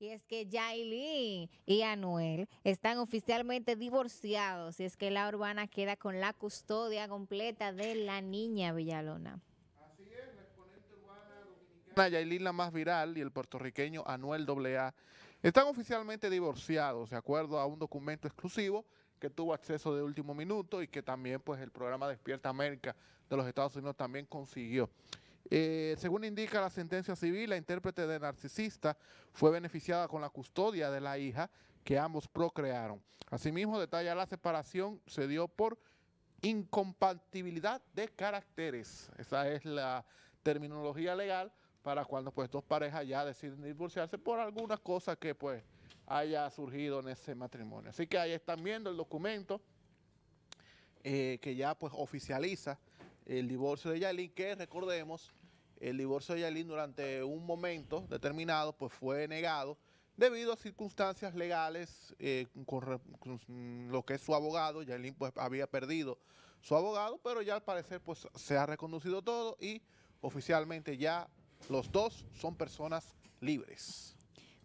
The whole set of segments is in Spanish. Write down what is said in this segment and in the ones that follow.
Y es que Yailin y Anuel están oficialmente divorciados y es que la urbana queda con la custodia completa de la niña Villalona. Así es, la exponente urbana dominicana Yailin la más viral y el puertorriqueño Anuel AA están oficialmente divorciados de acuerdo a un documento exclusivo que tuvo acceso de último minuto y que también pues el programa Despierta América de los Estados Unidos también consiguió. Eh, según indica la sentencia civil, la intérprete de narcisista fue beneficiada con la custodia de la hija que ambos procrearon. Asimismo, detalla la separación se dio por incompatibilidad de caracteres. Esa es la terminología legal para cuando pues dos parejas ya deciden divorciarse por alguna cosa que pues haya surgido en ese matrimonio. Así que ahí están viendo el documento eh, que ya pues oficializa el divorcio de Yalín, que recordemos, el divorcio de Yalín durante un momento determinado pues fue negado debido a circunstancias legales eh, con, lo que es su abogado. Yailin pues había perdido su abogado, pero ya al parecer pues se ha reconducido todo y oficialmente ya los dos son personas libres.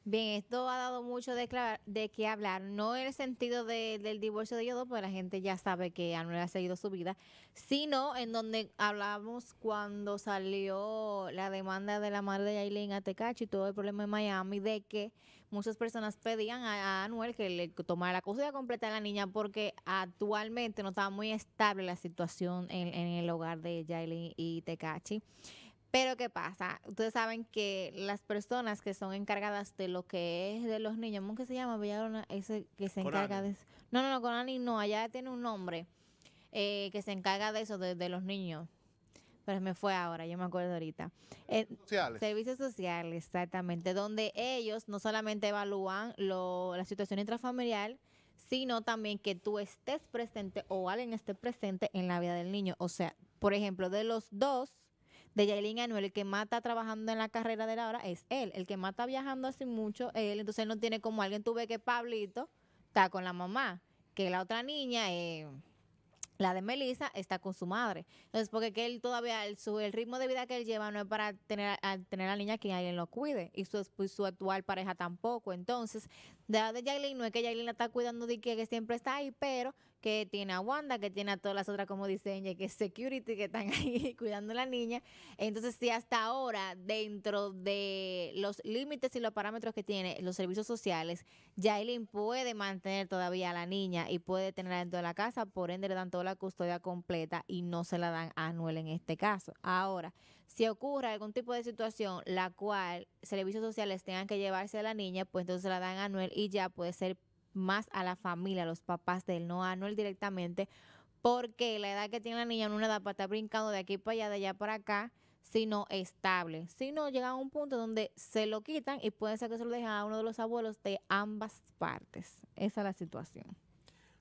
Bien, esto ha dado mucho de, de qué hablar, no en el sentido del divorcio de ellos dos, porque la gente ya sabe que Anuel ha seguido su vida, sino en donde hablamos cuando salió la demanda de la madre de Aileen a Tecachi y todo el problema en Miami, de que muchas personas pedían a, Anuel que le tomara la custodia completa a la niña porque actualmente no estaba muy estable la situación en, el hogar de Yailin y Tecachi. Pero ¿qué pasa? Ustedes saben que las personas que son encargadas de lo que es de los niños, ¿cómo que se llama? Villarona, ese eh, que se encarga de eso. No, no, no, Conani no, allá tiene un nombre que se encarga de eso, de, los niños. Pero me fue ahora, yo me acuerdo ahorita. Eh, sociales. Servicios sociales, exactamente, donde ellos no solamente evalúan la situación intrafamiliar, sino también que tú estés presente o alguien esté presente en la vida del niño. O sea, por ejemplo, de los dos, de Yailin Anuel. El que más está trabajando en la carrera de la hora es él. El que más está viajando así mucho es él. Entonces él no tiene como alguien. Tuve que Pablito está con la mamá, que la otra niña eh, la de Melissa está con su madre. Entonces, porque que él todavía, el, su, el ritmo de vida que él lleva no es para tener, a, tener a la niña que alguien lo cuide. Y su, actual pareja tampoco. Entonces, de la no es que Yailin la está cuidando de que, que siempre está ahí, pero que tiene a Wanda, que tiene a todas las otras como diseña, que es security, que están ahí cuidando a la niña. Entonces, si hasta ahora, dentro de los límites y los parámetros que tiene los servicios sociales, Jailin puede mantener todavía a la niña y puede tenerla dentro de la casa, por ende le dan toda la custodia completa y no se la dan a Anuel en este caso. Ahora, si ocurre algún tipo de situación la cual servicios sociales tengan que llevarse a la niña, pues entonces se la dan a Anuel y ya puede ser más a la familia, a los papás de él, no Anuel directamente, porque la edad que tiene la niña no es una edad para estar brincando de aquí para allá, de allá para acá, sino estable. Sino llega a un punto donde se lo quitan y puede ser que se lo dejen a uno de los abuelos de ambas partes. Esa es la situación.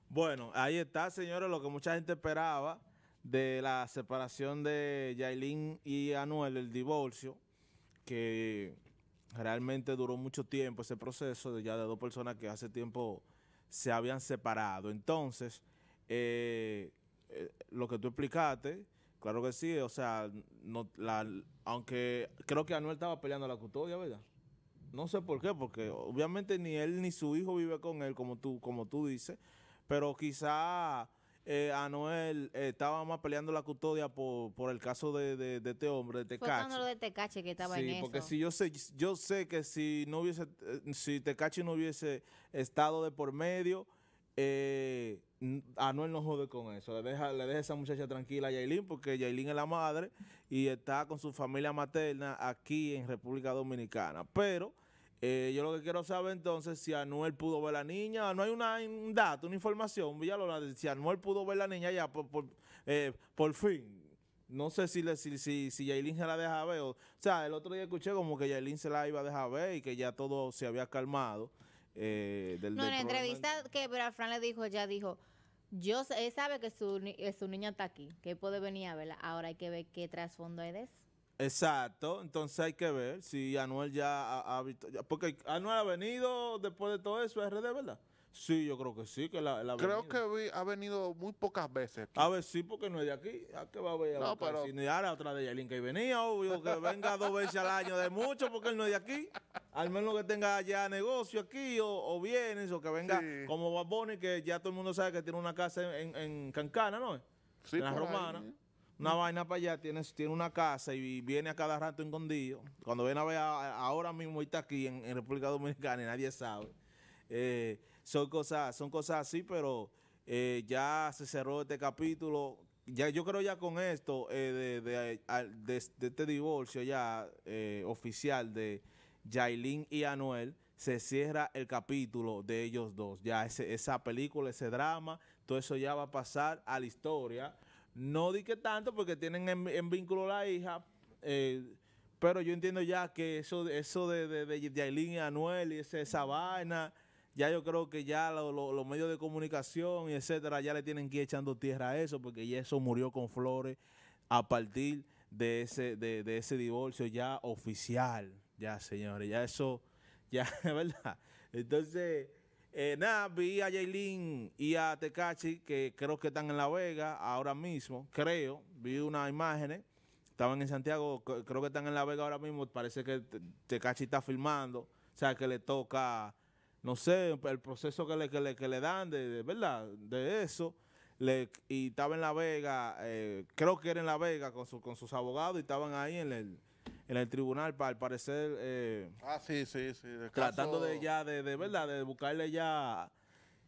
Bueno, ahí está, señores, lo que mucha gente esperaba de la separación de Yailin y Anuel, el divorcio, que realmente duró mucho tiempo ese proceso de ya de dos personas que hace tiempo se habían separado. Entonces, eh, eh, lo que tú explicaste, claro que sí, o sea, no, aunque creo que Anuel estaba peleando la custodia, ¿verdad? No sé por qué, porque obviamente ni él ni su hijo vive con él, como tú, como tú dices, pero quizá eh, Anuel estábamos eh, estaba más peleando la custodia por, por el caso de, de, este hombre, de Tecache. Fue de Tecache que estaba en eso. Sí, porque si yo sé, yo sé que si no hubiese, eh, si Tecache no hubiese estado de por medio, eh, Anuel no jode con eso. Le deja, le deja esa muchacha tranquila a Yailin porque Yailin es la madre y está con su familia materna aquí en República Dominicana. Pero eh, yo lo que quiero saber entonces si Anuel pudo ver la niña. No hay una, un dato, una información, Villalona, si Anuel pudo ver la niña ya por, eh, por fin. No sé si, le, si, si, si se la deja ver. O, sea, el otro día escuché como que Yailin se la iba a dejar ver y que ya todo se había calmado. Eh, no, en la entrevista que bra Fran le dijo, ya dijo, yo, él sabe que su, eh, su niña está aquí, que puede venir a verla. Ahora hay que ver qué trasfondo es de eso. Exacto, entonces hay que ver si Anuel ya ha, visto, porque Anuel ha venido después de todo eso a RD, ¿verdad? Sí, yo creo que sí, que la, la Creo que ha venido muy pocas veces. A ver, sí, porque no es de aquí. ¿A qué va a venir? No, pero... Si ahora otra de Yalin que venía, obvio, que venga dos veces al año de mucho, porque él no es de aquí. Al menos que tenga ya negocio aquí, o, o bienes, o que venga como Baboni, que ya todo el mundo sabe que tiene una casa en, en, Cancana, ¿no? Sí, la Romana una vaina para allá, tiene, tiene una casa y viene a cada rato escondido. Cuando viene a ver ahora mismo está aquí en, República Dominicana y nadie sabe. Eh, son, cosas, son cosas así, pero eh, ya se cerró este capítulo. Ya, yo creo ya con esto eh, de, este divorcio ya oficial de Yailin y Anuel, se cierra el capítulo de ellos dos. Ya esa película, ese drama, todo eso ya va a pasar a la historia no di que tanto porque tienen en, vínculo la hija, eh, pero yo entiendo ya que eso, eso de, de, de, de Anuel y esa, vaina, ya yo creo que ya los medios de comunicación y etcétera ya le tienen que ir echando tierra a eso porque ya eso murió con flores a partir de ese, de, de ese divorcio ya oficial. Ya, señores, ya eso, ya, ¿verdad? Entonces... Eh, nada, vi a Jaylin y a Tecachi, que creo que están en La Vega ahora mismo, creo. Vi unas imágenes, estaban en Santiago, creo que están en La Vega ahora mismo. Parece que Tecachi está filmando, o sea, que le toca, no sé, el proceso que le, que le, dan, de, ¿verdad? De eso. Le, y estaba en La Vega, eh, creo que era en La Vega con, su, con sus abogados y estaban ahí en el en el tribunal, para al parecer... Eh, ah, tratando de ya, de, verdad, de buscarle ya...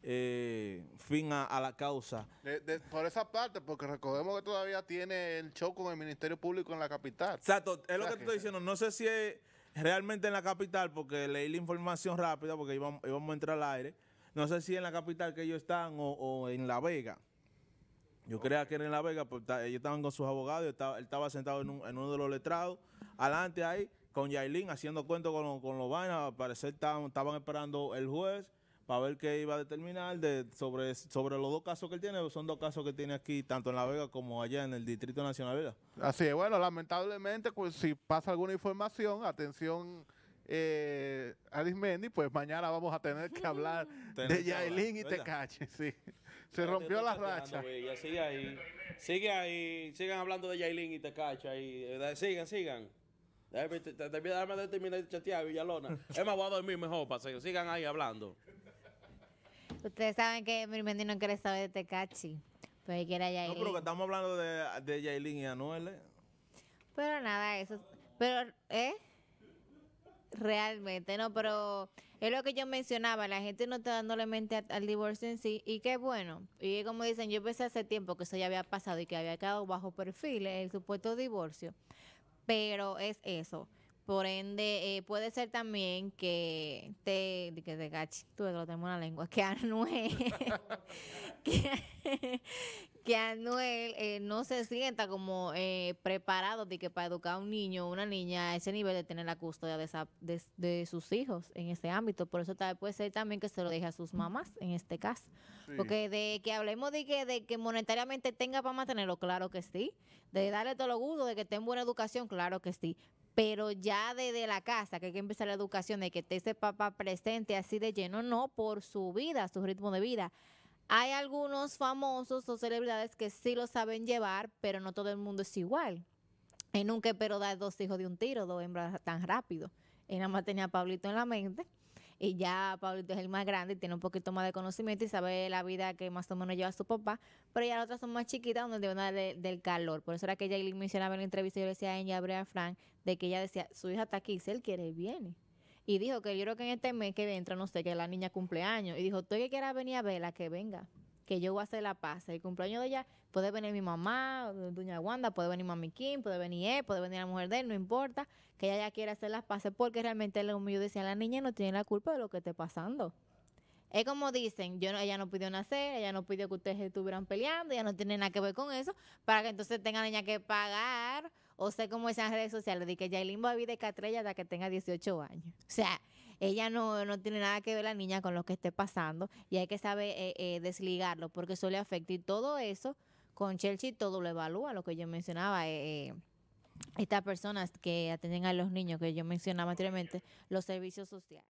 Eh, fin a, la causa. De, por esa parte, porque recordemos que todavía tiene el choco con el Ministerio Público en la capital. Exacto, es lo que estoy diciendo. No sé si es realmente en la capital, porque leí la información rápida, porque íbamos, íbamos a entrar al aire. No sé si en la capital que ellos están o en La Vega. Yo creía que era en La Vega, pues ellos estaban con sus abogados, él estaba sentado en, uno de los letrados, adelante ahí, con Yailin, haciendo cuento con, con los vainas, parecer estaban, estaban esperando el juez para ver qué iba a determinar sobre, los dos casos que él tiene. Son dos casos que tiene aquí, tanto en La Vega como allá en el Distrito Nacional. Vega. Así es, bueno, lamentablemente, pues si pasa alguna información, atención eh, Arismendi, pues mañana vamos a tener que hablar de Yailin y Tecache, sí se rompió la racha. Sigue ahí, sigue ahí, sigan hablando de Jailin y te cacha ahí. Sigan, sigan. Déjame de terminar de chatear Villalona. Es más, voy a dormir mejor, paseo. Sigan ahí hablando. Ustedes saben que Mirmendi no quiere saber de Tecachi. Pero él quiere a Yailin. No, pero que estamos hablando de, de y Anuel. ¿eh? Pero nada, eso. Pero, ¿eh? Realmente, no, pero es lo que yo mencionaba, la gente no está dándole mente al divorcio en sí, y qué bueno. Y como dicen, yo pensé hace tiempo que eso ya había pasado y que había quedado bajo perfil eh, el supuesto divorcio, pero es eso. Por ende, eh, puede ser también que te, que te gache, lo tengo una lengua, que no que, que Anuel eh, no se sienta como eh, preparado de que para educar a un niño o una niña a ese nivel de tener la custodia de, sus hijos en ese ámbito. Por eso tal puede ser también que se lo deje a sus mamás en este caso. Porque de que hablemos de que, de que monetariamente tenga para mantenerlo, claro que sí. De darle todo lo gusto, de que tenga buena educación, claro que sí pero ya desde la casa, que hay que empezar la educación de que esté ese papá presente así de lleno, no por su vida, su ritmo de vida. Hay algunos famosos o celebridades que sí lo saben llevar, pero no todo el mundo es igual. Y nunca pero dar dos hijos de un tiro, dos hembras tan rápido. Y nada más tenía a Pablito en la mente. Y ya Pablito es el más grande y tiene un poquito más de conocimiento y sabe la vida que más o menos lleva su papá. Pero ya las otras son más chiquitas, donde deben dar del calor. Por eso era que ella mencionaba en la entrevista, yo le decía a ella, a Frank, de que ella decía, su hija está aquí, si él quiere, viene y dijo que yo creo que en este mes que entra, no sé, que la niña cumpleaños. Y dijo, tú que quieras venir a verla, que venga, que yo voy a hacer la paz. El cumpleaños de ella puede venir mi mamá, doña Wanda, puede venir mami Kim, puede venir él, puede venir la mujer de él, no importa, que ella ya quiera hacer las paces porque realmente lo mío decía, la niña no tiene la culpa de lo que esté pasando. Es como dicen, yo no, ella no pidió nacer, ella no pidió que ustedes estuvieran peleando, ella no tiene nada que ver con eso, para que entonces tenga niña que pagar o sea, como es en redes sociales, de que el va a vivir de catrella hasta que tenga 18 años. O sea, ella no, tiene nada que ver la niña con lo que esté pasando y hay que saber eh, eh, desligarlo porque eso le afecta y todo eso con Chelsea todo lo evalúa, lo que yo mencionaba. Eh, estas personas que atienden a los niños que yo mencionaba anteriormente, los servicios sociales.